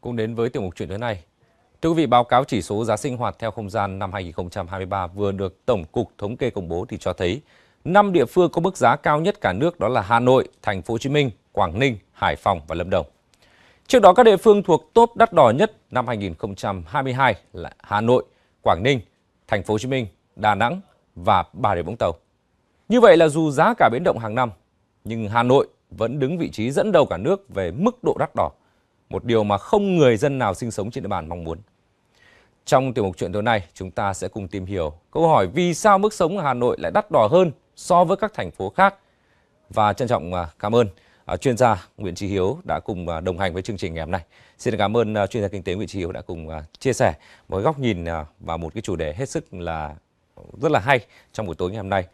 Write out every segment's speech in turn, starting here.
cũng đến với tiểu mục chuyện tối nay, Thưa quý vị, báo cáo chỉ số giá sinh hoạt theo không gian năm 2023 vừa được Tổng cục Thống kê công bố thì cho thấy năm địa phương có mức giá cao nhất cả nước đó là Hà Nội, Thành phố Hồ Chí Minh, Quảng Ninh, Hải Phòng và Lâm Đồng. Trước đó các địa phương thuộc top đắt đỏ nhất năm 2022 là Hà Nội, Quảng Ninh, Thành phố Hồ Chí Minh, Đà Nẵng và Bà Rịa Vũng Tàu. Như vậy là dù giá cả biến động hàng năm, nhưng Hà Nội vẫn đứng vị trí dẫn đầu cả nước về mức độ đắt đỏ một điều mà không người dân nào sinh sống trên địa bàn mong muốn. Trong tiểu mục chuyện tối nay, chúng ta sẽ cùng tìm hiểu câu hỏi vì sao mức sống ở Hà Nội lại đắt đỏ hơn so với các thành phố khác. Và trân trọng à, cảm ơn à, chuyên gia Nguyễn Trí Hiếu đã cùng à, đồng hành với chương trình ngày hôm nay. Xin cảm ơn chuyên gia kinh tế Nguyễn Trí Hiếu đã cùng chia sẻ một góc nhìn và một cái chủ đề hết sức là rất là hay trong buổi tối ngày hôm nay.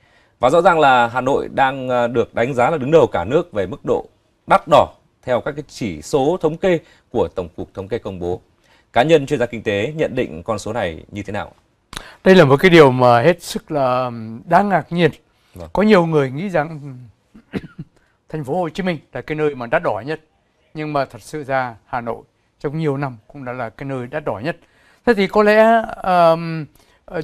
Và rõ ràng là Hà Nội đang được đánh giá là đứng đầu cả nước về mức độ đắt đỏ theo các cái chỉ số thống kê của Tổng cục Thống kê công bố. Cá nhân chuyên gia kinh tế nhận định con số này như thế nào? Đây là một cái điều mà hết sức là đáng ngạc nhiên. Vâng. Có nhiều người nghĩ rằng thành phố Hồ Chí Minh là cái nơi mà đắt đỏ nhất. Nhưng mà thật sự ra Hà Nội trong nhiều năm cũng đã là cái nơi đắt đỏ nhất. Thế thì có lẽ um,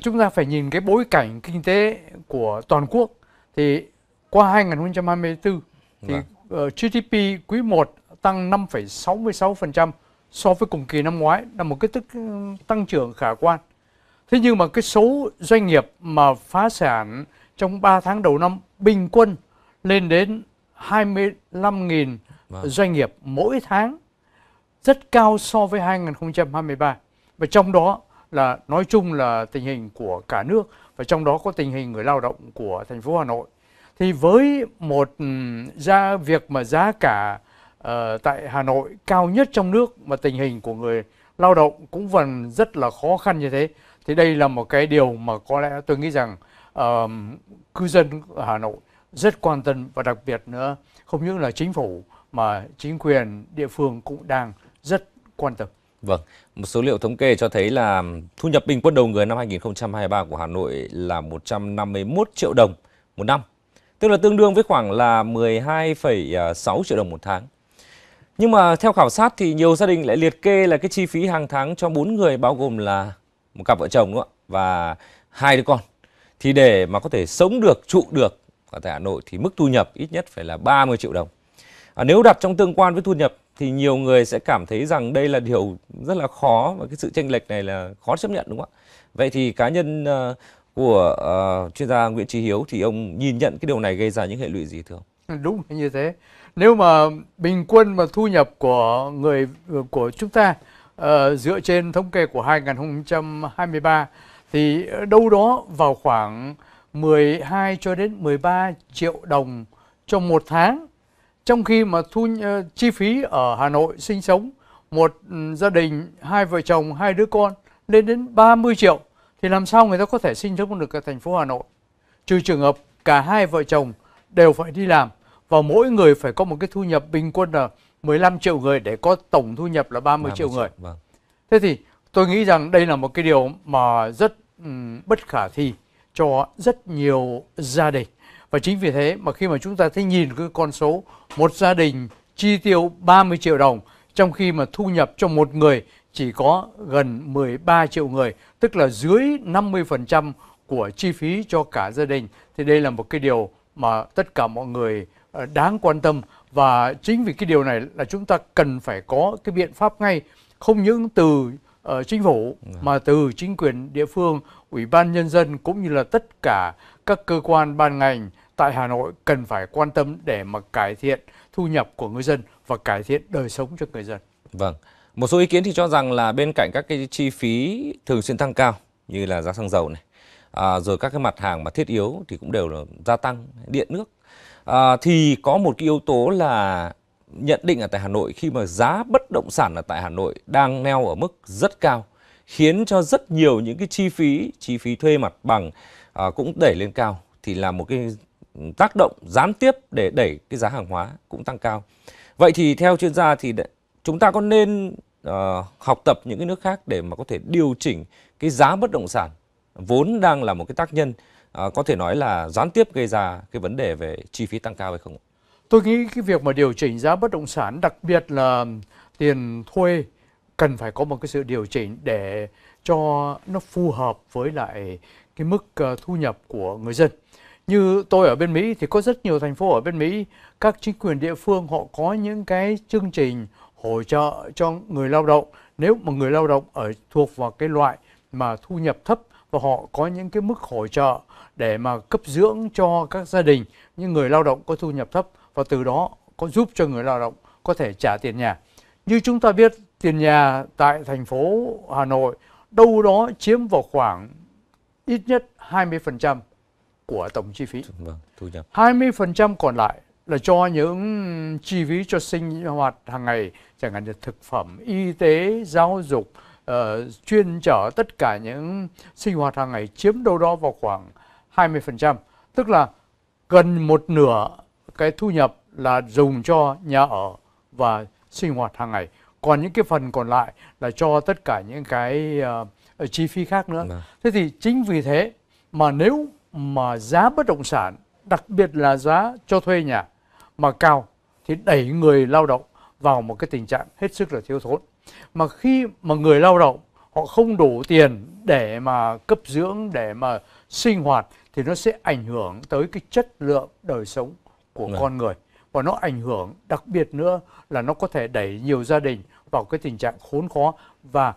chúng ta phải nhìn cái bối cảnh kinh tế của toàn quốc thì qua 2024 thì vâng. Ờ, GDP quý 1 tăng 5,66% so với cùng kỳ năm ngoái là một cái tức ừ, tăng trưởng khả quan. Thế nhưng mà cái số doanh nghiệp mà phá sản trong 3 tháng đầu năm bình quân lên đến 25.000 wow. Vâng. doanh nghiệp mỗi tháng rất cao so với 2023 và trong đó là nói chung là tình hình của cả nước và trong đó có tình hình người lao động của thành phố Hà Nội thì với một ra ừ, việc mà giá cả uh, tại Hà Nội cao nhất trong nước và tình hình của người lao động cũng vẫn rất là khó khăn như thế thì đây là một cái điều mà có lẽ tôi nghĩ rằng uh, cư dân ở Hà Nội rất quan tâm và đặc biệt nữa không những là chính phủ mà chính quyền địa phương cũng đang rất quan tâm. Vâng, một số liệu thống kê cho thấy là thu nhập bình quân đầu người năm 2023 của Hà Nội là 151 triệu đồng một năm tức là tương đương với khoảng là 12,6 triệu đồng một tháng. Nhưng mà theo khảo sát thì nhiều gia đình lại liệt kê là cái chi phí hàng tháng cho bốn người bao gồm là một cặp vợ chồng đúng không ạ và hai đứa con. Thì để mà có thể sống được, trụ được ở tại Hà Nội thì mức thu nhập ít nhất phải là 30 triệu đồng. À, nếu đặt trong tương quan với thu nhập thì nhiều người sẽ cảm thấy rằng đây là điều rất là khó và cái sự chênh lệch này là khó chấp nhận đúng không ạ? Vậy thì cá nhân uh, của uh, chuyên gia Nguyễn Trí Hiếu thì ông nhìn nhận cái điều này gây ra những hệ lụy gì thưa ông? Ừ, đúng như thế. Nếu mà bình quân mà thu nhập của người ừ, của chúng ta uh, dựa trên thống kê của 2023 thì đâu đó vào khoảng 12 cho đến 13 triệu đồng trong một tháng. Trong khi mà thu uh, chi phí ở Hà Nội sinh sống một ừ, gia đình hai vợ chồng hai đứa con lên đến 30 triệu thì làm sao người ta có thể sinh sống được ở thành phố Hà Nội? Trừ trường hợp cả hai vợ chồng đều phải đi làm và mỗi người phải có một cái thu nhập bình quân là 15 triệu người để có tổng thu nhập là 30, 30 triệu, người. Vâng. Thế thì tôi nghĩ rằng đây là một cái điều mà rất um, bất khả thi cho rất nhiều gia đình. Và chính vì thế mà khi mà chúng ta thấy nhìn cái con số một gia đình chi tiêu 30 triệu đồng trong khi mà thu nhập cho một người chỉ có gần 13 triệu người, tức là dưới 50% của chi phí cho cả gia đình. Thì đây là một cái điều mà tất cả mọi người ờ, đáng quan tâm và chính vì cái điều này là chúng ta cần phải có cái biện pháp ngay không những từ uh, chính phủ dạ. mà từ chính quyền địa phương, ủy ban nhân dân cũng như là tất cả các cơ quan ban ngành tại Hà Nội cần phải quan tâm để mà cải thiện thu nhập của người dân và cải thiện đời sống cho người dân. Vâng. Một số ý kiến thì cho rằng là bên cạnh các cái chi phí thường xuyên tăng cao như là giá xăng dầu này, à, rồi các cái mặt hàng mà thiết yếu thì cũng đều là gia tăng điện nước. À, thì có một cái yếu tố là nhận định ở tại Hà Nội khi mà giá bất động sản ở tại Hà Nội đang neo ở mức rất cao khiến cho rất nhiều những cái chi phí chi phí thuê mặt bằng à, cũng đẩy lên cao thì là một cái tác động gián tiếp để đẩy cái giá hàng hóa cũng tăng cao. Vậy thì theo chuyên gia thì chúng ta có nên uh, học tập những cái nước khác để mà có thể điều chỉnh cái giá bất động sản vốn đang là một cái tác nhân uh, có thể nói là gián tiếp gây ra cái vấn đề về chi phí tăng cao hay không? Tôi nghĩ cái việc mà điều chỉnh giá bất động sản đặc biệt là tiền thuê cần phải có một cái sự điều chỉnh để cho nó phù hợp với lại cái mức ờ, thu nhập của người dân. Như tôi ở bên Mỹ thì có rất nhiều thành phố ở bên Mỹ, các chính quyền địa phương họ có những cái chương trình hỗ trợ cho người lao động nếu mà người lao động ở thuộc vào cái loại mà thu nhập thấp và họ có những cái mức hỗ trợ để mà cấp dưỡng cho các gia đình những người lao động có thu nhập thấp và từ đó có giúp cho người lao động có thể trả tiền nhà. Như chúng ta biết tiền nhà tại thành phố Hà Nội đâu đó chiếm vào khoảng ít nhất 20% của tổng chi phí. Vâng, thu nhập. 20% còn lại là cho những chi phí cho sinh hoạt hàng ngày chẳng hạn như thực phẩm y tế giáo dục uh, chuyên trở tất cả những sinh hoạt hàng ngày chiếm đâu đó vào khoảng 20% tức là gần một nửa cái thu nhập là dùng cho nhà ở và sinh hoạt hàng ngày còn những cái phần còn lại là cho tất cả những cái uh, chi phí khác nữa vâng. thế thì chính vì thế mà nếu mà giá bất động sản đặc biệt là giá cho thuê nhà mà cao thì đẩy người lao động vào một cái tình trạng hết sức là thiếu thốn. Mà khi mà người lao động họ không đủ tiền để mà cấp dưỡng, để mà sinh hoạt thì nó sẽ ảnh hưởng tới cái chất lượng đời sống của Đấy. Vâng. con người. Và nó ảnh hưởng đặc biệt nữa là nó có thể đẩy nhiều gia đình vào cái tình trạng khốn khó và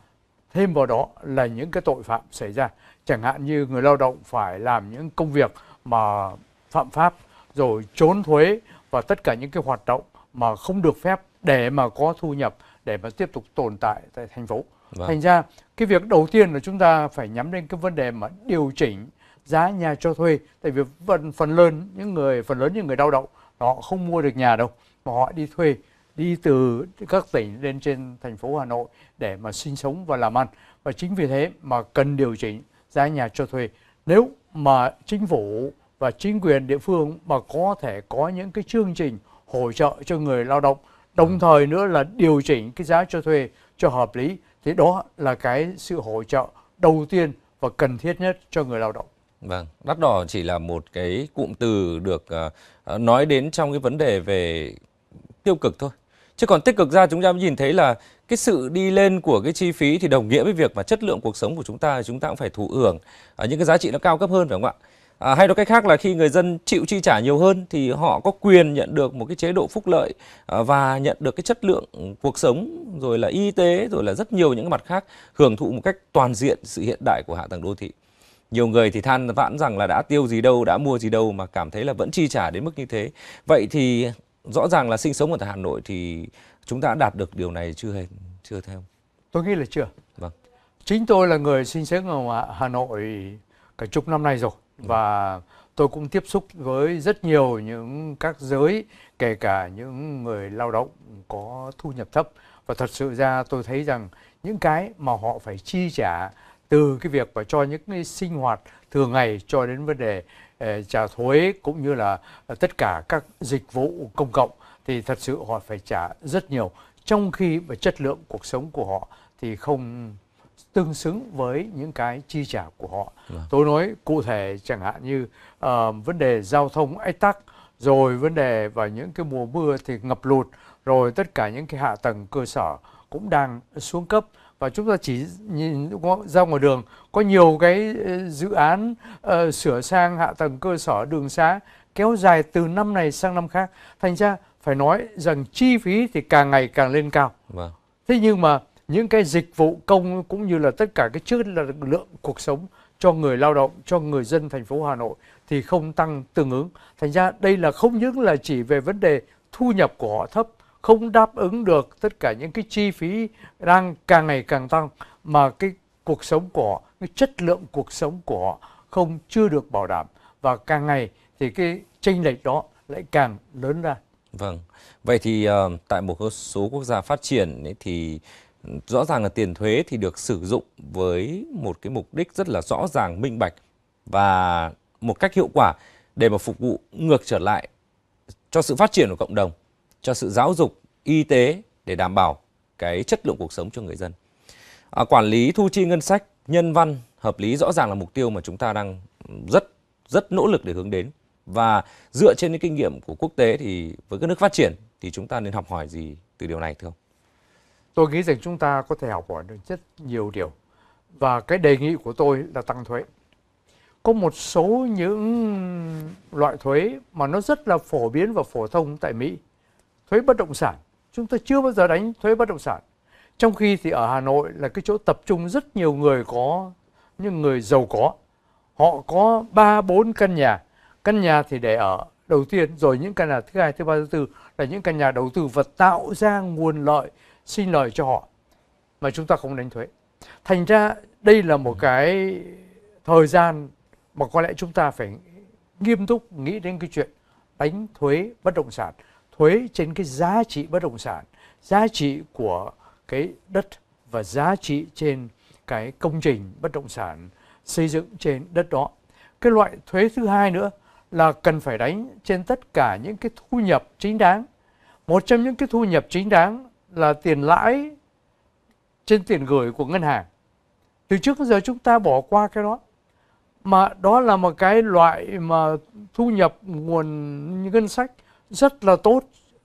thêm vào đó là những cái tội phạm xảy ra. Chẳng hạn như người lao động phải làm những công việc mà phạm pháp rồi trốn thuế và tất cả những cái hoạt động mà không được phép để mà có thu nhập để mà tiếp tục tồn tại tại thành phố. Vâng. Thành ra cái việc đầu tiên là chúng ta phải nhắm đến cái vấn đề mà điều chỉnh giá nhà cho thuê tại vì phần phần lớn những người phần lớn những người lao động họ không mua được nhà đâu mà họ đi thuê đi từ các tỉnh lên trên thành phố Hà Nội để mà sinh sống và làm ăn và chính vì thế mà cần điều chỉnh giá nhà cho thuê nếu mà chính phủ và chính quyền địa phương mà có thể có những cái chương trình hỗ trợ cho người lao động đồng ừ. thời nữa là điều chỉnh cái giá cho thuê cho hợp lý thì đó là cái sự hỗ trợ đầu tiên và cần thiết nhất cho người lao động. Vâng, đắt đỏ chỉ là một cái cụm từ được uh, nói đến trong cái vấn đề về tiêu cực thôi. Chứ còn tích cực ra chúng ta mới nhìn thấy là cái sự đi lên của cái chi phí thì đồng nghĩa với việc mà chất lượng cuộc sống của chúng ta chúng ta cũng phải thụ hưởng ở ờ, những cái giá trị nó cao cấp hơn phải không ạ? À, hay nói cách khác là khi người dân chịu chi trả nhiều hơn thì họ có quyền nhận được một cái chế độ phúc lợi à, và nhận được cái chất lượng cuộc sống rồi là y tế rồi là rất nhiều những mặt khác hưởng thụ một cách toàn diện sự hiện đại của hạ tầng đô thị. Nhiều người thì than vãn rằng là đã tiêu gì đâu, đã mua gì đâu mà cảm thấy là vẫn chi trả đến mức như thế. Vậy thì rõ ràng là sinh sống ở tại Hà Nội thì chúng ta đã đạt được điều này chưa hề chưa theo. Tôi nghĩ là chưa. Vâng. Chính tôi là người sinh sống ở Hà Nội cả chục năm nay rồi Ừ. và tôi cũng tiếp xúc với rất nhiều những các giới kể cả những người lao động có thu nhập thấp và thật sự ra tôi thấy rằng những cái mà họ phải chi trả từ cái việc và cho những cái sinh hoạt thường ngày cho đến vấn đề ờ, trả thuế cũng như là tất cả các dịch vụ công cộng thì thật sự họ phải trả rất nhiều trong khi mà chất lượng cuộc sống của họ thì không tương xứng với những cái chi trả của họ. Vâng. Tôi nói cụ thể chẳng hạn như uh, vấn đề giao thông ách tắc, rồi vấn đề vào những cái mùa mưa thì ngập lụt, rồi tất cả những cái hạ tầng cơ sở cũng đang xuống cấp và chúng ta chỉ nhìn ra ngoài đường có nhiều cái ờ, dự án uh, sửa sang hạ tầng cơ sở đường xá kéo dài từ năm này sang năm khác thành ra phải nói rằng chi phí thì càng ngày càng lên cao vâng. thế nhưng mà những cái dịch vụ công cũng như là tất cả cái chất là lượng cuộc sống cho người lao động, cho người dân thành phố Hà Nội thì không tăng tương ứng. Thành ra đây là không những là chỉ về vấn đề thu nhập của họ thấp, không đáp ứng được tất cả những cái chi phí đang càng ngày càng tăng mà cái cuộc sống của họ, cái chất lượng cuộc sống của họ không chưa được bảo đảm và càng ngày thì cái chênh lệch đó lại càng lớn ra. Vâng. Vậy thì uh, tại một số quốc gia phát triển ấy thì rõ ràng là tiền thuế thì được sử dụng với một cái mục đích rất là rõ ràng minh bạch và một cách hiệu quả để mà phục vụ ngược trở lại cho sự phát triển của cộng đồng cho sự giáo dục y tế để đảm bảo cái chất lượng cuộc sống cho người dân à, quản lý thu chi ngân sách nhân văn hợp lý rõ ràng là mục tiêu mà chúng ta đang rất rất nỗ lực để hướng đến và dựa trên những kinh nghiệm của quốc tế thì với các nước phát triển thì chúng ta nên học hỏi gì từ điều này thưa ông tôi nghĩ rằng chúng ta có thể học hỏi được rất nhiều điều và cái đề nghị của tôi là tăng thuế có một số những loại thuế mà nó rất là phổ biến và phổ thông tại Mỹ thuế bất động sản chúng ta chưa bao giờ đánh thuế bất động sản trong khi thì ở Hà Nội là cái chỗ tập trung rất nhiều người có những người giàu có họ có ba bốn căn nhà căn nhà thì để ở đầu tiên rồi những căn nhà thứ hai thứ ba thứ tư là những căn nhà đầu tư và tạo ra nguồn lợi xin lời cho họ mà chúng ta không đánh thuế. Thành ra đây là một cái thời gian mà có lẽ chúng ta phải nghiêm túc nghĩ đến cái chuyện đánh thuế bất động sản, thuế trên cái giá trị bất động sản, giá trị của cái đất và giá trị trên cái công trình bất động sản xây dựng trên đất đó. Cái loại thuế thứ hai nữa là cần phải đánh trên tất cả những cái thu nhập chính đáng. Một trong những cái thu nhập chính đáng là tiền lãi trên tiền gửi của ngân hàng. Từ trước đến giờ chúng ta bỏ qua cái đó. Mà đó là một cái loại mà thu nhập nguồn ngân sách rất là tốt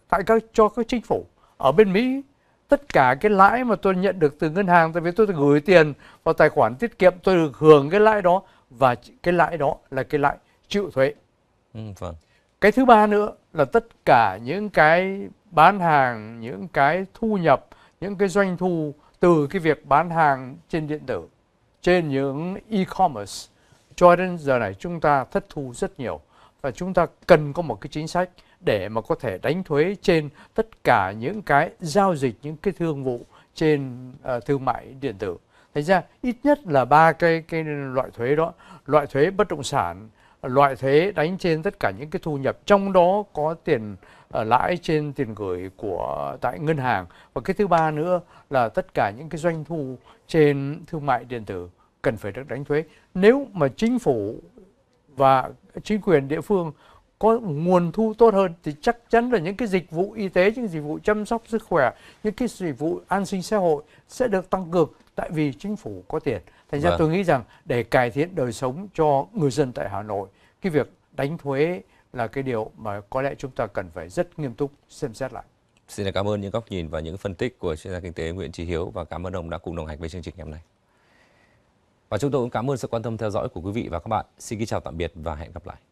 tại các cho các chính phủ. Ở bên Mỹ tất cả cái lãi mà tôi nhận được từ ngân hàng tại vì tôi gửi tiền vào tài khoản tiết kiệm tôi được hưởng cái lãi đó và cái lãi đó là cái lãi chịu thuế. Ừ, vâng cái thứ ba nữa là tất cả những cái bán hàng những cái thu nhập những cái doanh thu từ cái việc bán hàng trên điện tử trên những e-commerce cho đến giờ này chúng ta thất thu rất nhiều và chúng ta cần có một cái chính sách để mà có thể đánh thuế trên tất cả những cái giao dịch những cái thương vụ trên uh, thương mại điện tử thành ra ít nhất là ba cái cái loại thuế đó loại thuế bất động sản loại thuế đánh trên tất cả những cái thu nhập trong đó có tiền ờ, lãi trên tiền gửi của tại ngân hàng và cái thứ ba nữa là tất cả những cái doanh thu trên thương mại điện tử cần phải được đánh thuế nếu mà chính phủ và chính quyền địa phương có nguồn thu tốt hơn thì chắc chắn là những cái dịch vụ y tế, những dịch vụ chăm sóc sức khỏe, những cái dịch vụ an sinh xã hội sẽ được tăng cường tại vì chính phủ có tiền thành ra vâng. tôi nghĩ rằng để cải thiện đời sống cho người dân tại hà nội cái việc đánh thuế là cái điều mà có lẽ chúng ta cần phải rất nghiêm túc xem xét lại xin cảm ơn những góc nhìn và những phân tích của chuyên gia kinh tế nguyễn trí hiếu và cảm ơn ông đã cùng đồng hành với chương trình ngày hôm nay và chúng tôi cũng cảm ơn sự quan tâm theo dõi của quý vị và các bạn xin kính chào tạm biệt và hẹn gặp lại